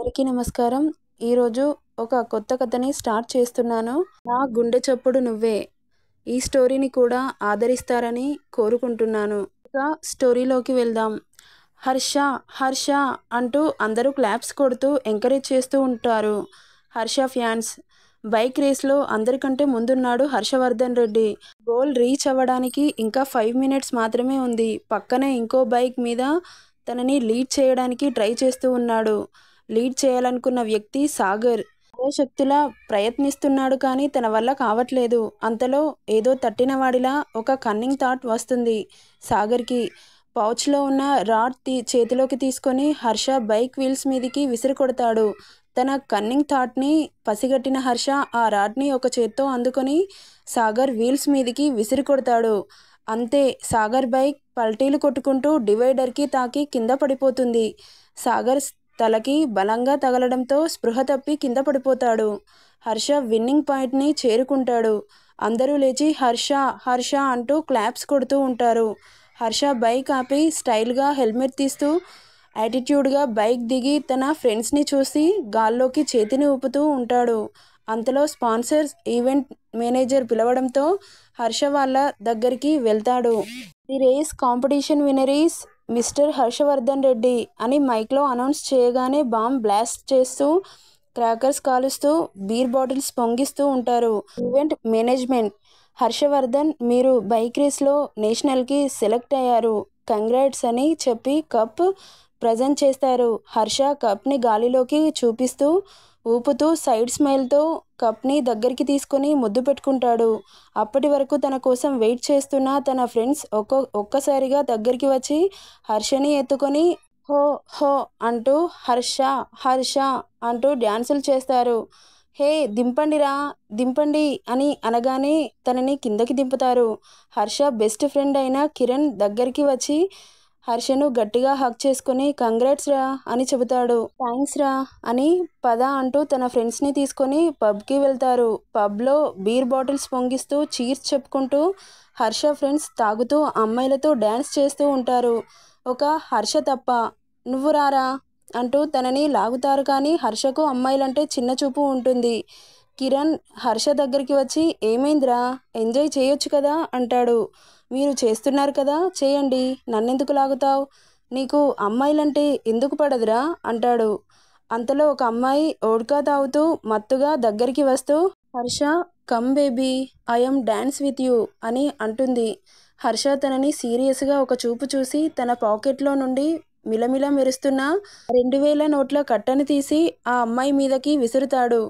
అందరికీ నమస్కారం ఈరోజు ఒక కొత్త కథని స్టార్ట్ చేస్తున్నాను నా గుండె చప్పుడు నువ్వే ఈ స్టోరీని కూడా ఆదరిస్తారని కోరుకుంటున్నాను ఇక స్టోరీలోకి వెళ్దాం హర్ష హర్ష అంటూ అందరూ క్లాప్స్ కొడుతూ ఎంకరేజ్ చేస్తూ ఉంటారు హర్ష ఫ్యాన్స్ బైక్ రేస్లో అందరికంటే ముందున్నాడు హర్షవర్ధన్ రెడ్డి గోల్ రీచ్ అవ్వడానికి ఇంకా ఫైవ్ మినిట్స్ మాత్రమే ఉంది పక్కనే ఇంకో బైక్ మీద తనని లీడ్ చేయడానికి ట్రై చేస్తూ ఉన్నాడు లీడ్ చేయాలనుకున్న వ్యక్తి సాగర్ శక్తులా ప్రయత్నిస్తున్నాడు కానీ తన వల్ల కావట్లేదు అంతలో ఏదో తట్టినవాడిలా ఒక కన్నింగ్ థాట్ వస్తుంది సాగర్కి పౌచ్లో ఉన్న రాడ్ తీ చేతిలోకి తీసుకొని హర్ష బైక్ వీల్స్ మీదికి విసిరి కొడతాడు తన కన్నింగ్ థాట్ని పసిగట్టిన హర్ష ఆ రాడ్ని ఒక చేత్తో అందుకొని సాగర్ వీల్స్ మీదికి విసిరి కొడతాడు అంతే సాగర్ బైక్ పల్టీలు కొట్టుకుంటూ డివైడర్కి తాకి కింద పడిపోతుంది సాగర్ తలకి బలంగా తగలడంతో స్పృహ తప్పి కింద పడిపోతాడు హర్ష విన్నింగ్ పాయింట్ని చేరుకుంటాడు అందరూ లేచి హర్ష హర్ష అంటూ క్లాప్స్ కొడుతూ ఉంటారు హర్ష బైక్ ఆపి స్టైల్గా హెల్మెట్ తీస్తూ యాటిట్యూడ్గా బైక్ దిగి తన ఫ్రెండ్స్ని చూసి గాల్లోకి చేతిని ఊపుతూ ఉంటాడు అంతలో స్పాన్సర్స్ ఈవెంట్ మేనేజర్ పిలవడంతో హర్ష వాళ్ళ దగ్గరికి వెళ్తాడు the race competition winner is mister Harshavardhan Reddy అని మైక్లో అనౌన్స్ చేయగానే బాంబ్ బ్లాస్ట్ చేస్తూ క్రాకర్స్ కాలుస్తూ బీర్ బాటిల్స్ పొంగిస్తూ ఉంటారు ఈవెంట్ మేనేజ్మెంట్ హర్షవర్ధన్ మీరు బైక్ రేస్లో నేషనల్కి సెలెక్ట్ అయ్యారు కంగ్రాట్స్ అని చెప్పి కప్ ప్రజెంట్ చేస్తారు హర్ష కప్ని గాలిలోకి చూపిస్తూ ఊపుతూ సైడ్ స్మైల్తో కప్ని దగ్గరికి తీసుకుని ముద్దు పెట్టుకుంటాడు అప్పటి వరకు తన కోసం వెయిట్ చేస్తున్న తన ఫ్రెండ్స్ ఒక్క ఒక్కసారిగా దగ్గరికి వచ్చి హర్షని ఎత్తుకొని హో హో అంటూ హర్ష హర్ష అంటూ డ్యాన్సులు చేస్తారు హే దింపండిరా దింపండి అని అనగానే తనని కిందకి దింపుతారు హర్ష బెస్ట్ ఫ్రెండ్ అయిన కిరణ్ దగ్గరికి వచ్చి హర్షను గట్టిగా హక్ చేసుకుని కంగ్రాట్స్ రా అని చెబుతాడు థ్యాంక్స్ రా అని పద అంటూ తన ఫ్రెండ్స్ని తీసుకొని పబ్కి వెళ్తారు పబ్లో బీర్ బాటిల్స్ పొంగిస్తూ చీర్స్ చెప్పుకుంటూ హర్ష ఫ్రెండ్స్ తాగుతూ అమ్మాయిలతో డ్యాన్స్ చేస్తూ ఉంటారు ఒక హర్ష తప్ప నువ్వు రారా అంటూ తనని లాగుతారు కానీ హర్షకు అమ్మాయిలంటే చిన్న చూపు ఉంటుంది కిరణ్ హర్ష దగ్గరికి వచ్చి ఏమైందిరా ఎంజాయ్ చేయొచ్చు కదా అంటాడు మీరు చేస్తున్నారు కదా చేయండి నన్నెందుకు లాగుతావు నీకు అమ్మాయిలంటే ఎందుకు పడదురా అంటాడు అంతలో ఒక అమ్మాయి ఓడ్కా తాగుతూ మత్తుగా దగ్గరికి వస్తూ Harsha come baby I'm dance with you అని అంటుంది హర్ష తనని సీరియస్గా ఒక చూపు చూసి తన పాకెట్లో నుండి మిలమిల మెరుస్తున్న రెండు వేల నోట్ల కట్టను తీసి ఆ అమ్మాయి మీదకి విసురుతాడు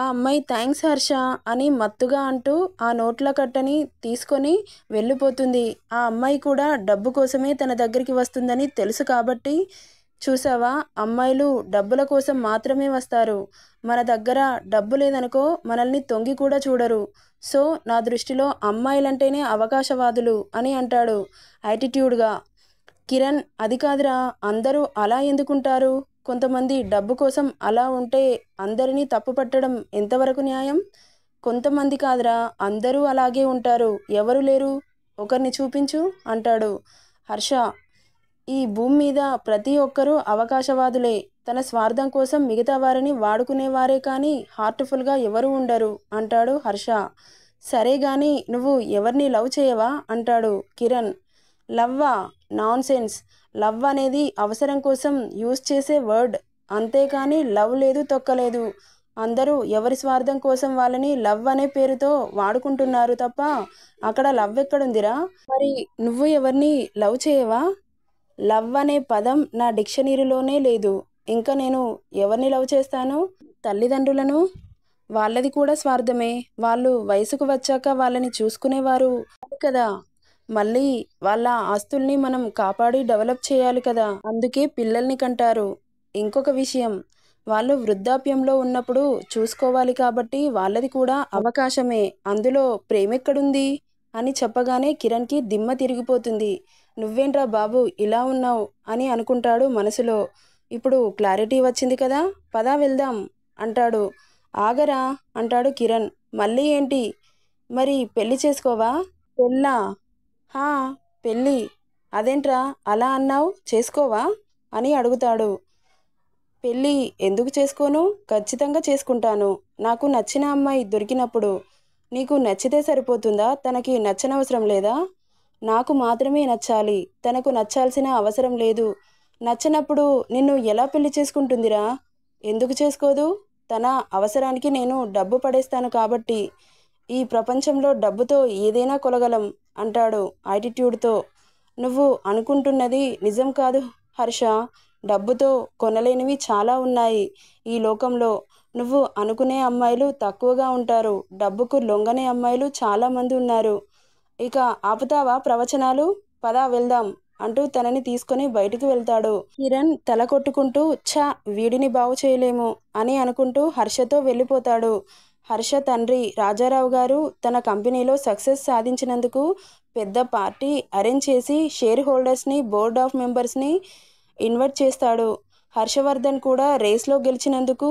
ఆ అమ్మాయి థ్యాంక్స్ హర్ష అని మత్తుగా అంటూ ఆ నోట్ల కట్టని తీసుకొని వెళ్ళిపోతుంది ఆ అమ్మాయి కూడా డబ్బు కోసమే తన దగ్గరికి వస్తుందని తెలుసు కాబట్టి చూసావా అమ్మాయిలు డబ్బుల కోసం మాత్రమే వస్తారు మన దగ్గర డబ్బు లేదనుకో మనల్ని తొంగి కూడా చూడరు సో నా దృష్టిలో అమ్మాయిలంటేనే అవకాశవాదులు అని అంటాడు యాటిట్యూడ్గా కిరణ్ అది కాదురా అందరూ అలా ఎందుకుంటారు కొంతమంది డబ్బు కోసం అలా ఉంటే అందరినీ తప్పుపట్టడం ఎంతవరకు న్యాయం కొంతమంది కాదురా అందరూ అలాగే ఉంటారు ఎవరు లేరు ఒకరిని చూపించు అంటాడు హర్ష ఈ భూమి మీద ప్రతి ఒక్కరూ అవకాశవాదులే తన స్వార్థం కోసం మిగతా వారిని వాడుకునేవారే కానీ హార్ట్ఫుల్గా ఎవరు ఉండరు అంటాడు హర్ష సరే గాని నువ్వు ఎవరిని లవ్ చేయవా అంటాడు కిరణ్ లవ్వా నాన్ సెన్స్ లవ్ అనేది అవసరం కోసం యూజ్ చేసే వర్డ్ అంతేకాని లవ్ లేదు తొక్కలేదు అందరూ ఎవరి స్వార్థం కోసం వాళ్ళని లవ్ అనే పేరుతో వాడుకుంటున్నారు తప్ప అక్కడ లవ్ ఎక్కడుందిరా మరి నువ్వు ఎవరిని లవ్ చేయవా లవ్ అనే పదం నా డిక్షనరీలోనే లేదు ఇంకా నేను ఎవరిని లవ్ చేస్తాను తల్లిదండ్రులను వాళ్ళది కూడా స్వార్థమే వాళ్ళు వయసుకు వచ్చాక వాళ్ళని చూసుకునేవారు కదా మళ్ళీ వాళ్ళ ఆస్తుల్ని మనం కాపాడి డెవలప్ చేయాలి కదా అందుకే పిల్లల్ని కంటారు ఇంకొక విషయం వాళ్ళు వృద్ధాప్యంలో ఉన్నప్పుడు చూసుకోవాలి కాబట్టి వాళ్ళది కూడా అవకాశమే అందులో ప్రేమెక్కడుంది అని చెప్పగానే కిరణ్కి దిమ్మ తిరిగిపోతుంది నువ్వేంట్రా బాబు ఇలా ఉన్నావు అని అనుకుంటాడు మనసులో ఇప్పుడు క్లారిటీ వచ్చింది కదా పదా వెళ్దాం అంటాడు ఆగరా అంటాడు కిరణ్ మళ్ళీ ఏంటి మరి పెళ్లి చేసుకోవా పెళ్ళా హా పెళ్ళి అదేంట్రా అలా అన్నావు చేసుకోవా అని అడుగుతాడు పెళ్ళి ఎందుకు చేసుకోను ఖచ్చితంగా చేసుకుంటాను నాకు నచ్చిన అమ్మాయి దొరికినప్పుడు నీకు నచ్చితే సరిపోతుందా తనకి నచ్చనవసరం లేదా నాకు మాత్రమే నచ్చాలి తనకు నచ్చాల్సిన అవసరం లేదు నచ్చినప్పుడు నిన్ను ఎలా పెళ్లి చేసుకుంటుందిరా ఎందుకు చేసుకోదు తన అవసరానికి నేను డబ్బు పడేస్తాను కాబట్టి ఈ ప్రపంచంలో డబ్బుతో ఏదైనా కొలగలం అంటాడు యాటిట్యూడ్తో నువ్వు అనుకుంటున్నది నిజం కాదు హర్ష డబ్బుతో కొనలేనివి చాలా ఉన్నాయి ఈ లోకంలో నువ్వు అనుకునే అమ్మాయిలు తక్కువగా ఉంటారు డబ్బుకు లొంగనే అమ్మాయిలు చాలామంది ఉన్నారు ఇక ఆపుతావా ప్రవచనాలు పదా వెళ్దాం అంటూ తనని తీసుకొని బయటికి వెళ్తాడు కిరణ్ తల కొట్టుకుంటూ ఛ వీడిని బాగు చేయలేము అని అనుకుంటూ హర్షతో వెళ్ళిపోతాడు హర్ష తండ్రి రాజారావు గారు తన కంపెనీలో సక్సెస్ సాధించినందుకు పెద్ద పార్టీ అరేంజ్ చేసి షేర్ హోల్డర్స్ని బోర్డ్ ఆఫ్ మెంబర్స్ని ఇన్వైట్ చేస్తాడు హర్షవర్ధన్ కూడా రేస్లో గెలిచినందుకు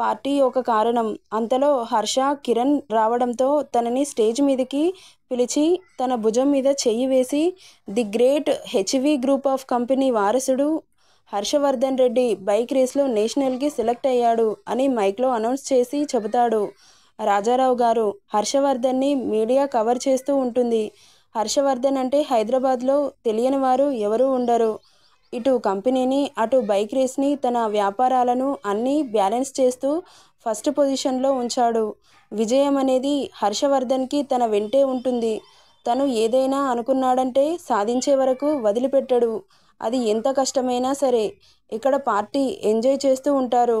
పార్టీ ఒక కారణం అంతలో హర్ష కిరణ్ రావడంతో తనని స్టేజ్ మీదకి పిలిచి తన భుజం మీద చెయ్యి వేసి the great HV group of company వారసుడు హర్షవర్ధన్ రెడ్డి బైక్ రేస్లో నేషనల్కి సెలెక్ట్ అయ్యాడు అని మైక్లో అనౌన్స్ చేసి చెబుతాడు రాజారావు గారు హర్షవర్ధన్ని మీడియా కవర్ చేస్తూ ఉంటుంది హర్షవర్ధన్ అంటే హైదరాబాద్లో తెలియని వారు ఎవరూ ఉండరు ఇటు కంపెనీని అటు బైక్ రేస్ని తన వ్యాపారాలను అన్నీ బ్యాలెన్స్ చేస్తూ ఫస్ట్ పొజిషన్లో ఉంచాడు విజయం అనేది హర్షవర్ధన్కి తన వెంటే ఉంటుంది తను ఏదైనా అనుకున్నాడంటే సాధించే వరకు వదిలిపెట్టడు అది ఎంత కష్టమైనా సరే ఇక్కడ పార్టీ ఎంజాయ్ చేస్తూ ఉంటారు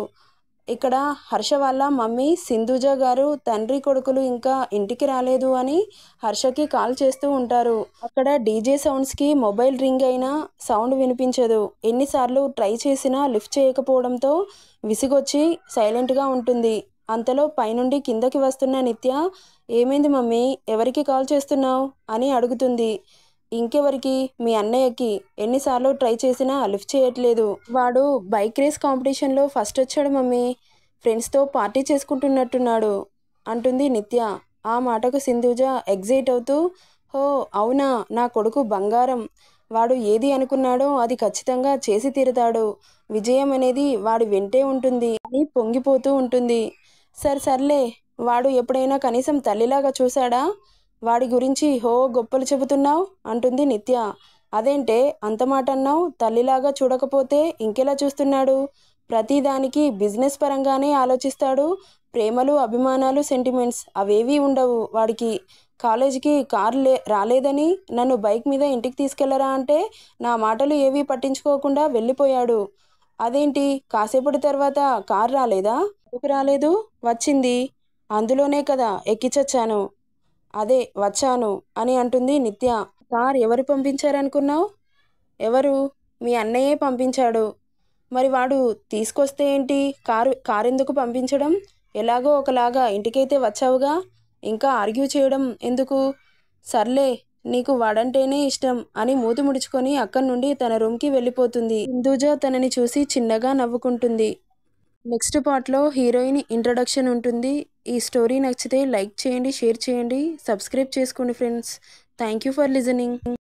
ఇక్కడ హర్ష వాళ్ళ మమ్మీ సింధుజ గారు తండ్రి కొడుకులు ఇంకా ఇంటికి రాలేదు అని హర్షకి కాల్ చేస్తూ ఉంటారు అక్కడ డీజే సౌండ్స్కి మొబైల్ రింగ్ అయినా సౌండ్ వినిపించదు ఎన్నిసార్లు ట్రై చేసినా లిఫ్ట్ చేయకపోవడంతో విసిగొచ్చి సైలెంట్గా ఉంటుంది అంతలో పైనుండి కిందకి వస్తున్న నిత్య ఏమైంది మమ్మీ ఎవరికి కాల్ చేస్తున్నావు అని అడుగుతుంది ఇంకెవరికి మీ అన్నయ్యకి ఎన్నిసార్లు ట్రై చేసినా లిఫ్ట్ చేయట్లేదు వాడు బైక్ రేస్ కాంపిటీషన్లో ఫస్ట్ వచ్చాడు మమ్మీ ఫ్రెండ్స్తో పార్టీ చేసుకుంటున్నట్టున్నాడు అంటుంది నిత్య ఆ మాటకు సింధుజ ఎగ్జైట్ అవుతూ హో అవునా నా కొడుకు బంగారం వాడు ఏది అనుకున్నాడో అది ఖచ్చితంగా చేసి తీరుతాడు విజయం అనేది వాడు వెంటే ఉంటుంది అని పొంగిపోతూ ఉంటుంది సరే సర్లే వాడు ఎప్పుడైనా కనీసం తల్లిలాగా చూశాడా వాడి గురించి హో గొప్పలు చెబుతున్నావు అంటుంది నిత్య అదేంటే అంత మాట అన్నావు తల్లిలాగా చూడకపోతే ఇంకెలా చూస్తున్నాడు ప్రతిదానికి బిజినెస్ పరంగానే ఆలోచిస్తాడు ప్రేమలు అభిమానాలు సెంటిమెంట్స్ అవేవీ ఉండవు వాడికి కాలేజీకి కార్ లే రాలేదని నన్ను బైక్ మీద ఇంటికి తీసుకెళ్లరా అంటే నా మాటలు ఏవీ పట్టించుకోకుండా వెళ్ళిపోయాడు అదేంటి కాసేపటి తర్వాత కార్ రాలేదా రాలేదు వచ్చింది అందులోనే కదా ఎక్కిచచ్చాను అదే వచ్చాను అని అంటుంది నిత్య సార్ ఎవరు పంపించారనుకున్నావు ఎవరు మీ అన్నయ్యే పంపించాడు మరి వాడు తీసుకొస్తే ఏంటి కారు కారు ఎందుకు పంపించడం ఎలాగో ఒకలాగా ఇంటికైతే వచ్చావుగా ఇంకా ఆర్గ్యూ చేయడం ఎందుకు సర్లే నీకు వాడంటేనే ఇష్టం అని మూతి ముడుచుకొని అక్కడి నుండి తన రూమ్కి వెళ్ళిపోతుంది హిందూజ తనని చూసి చిన్నగా నవ్వుకుంటుంది నెక్స్ట్ పార్ట్లో హీరోయిన్ ఇంట్రడక్షన్ ఉంటుంది ఈ స్టోరీ నచ్చితే లైక్ చేయండి షేర్ చేయండి సబ్స్క్రైబ్ చేసుకోండి friends thank you for listening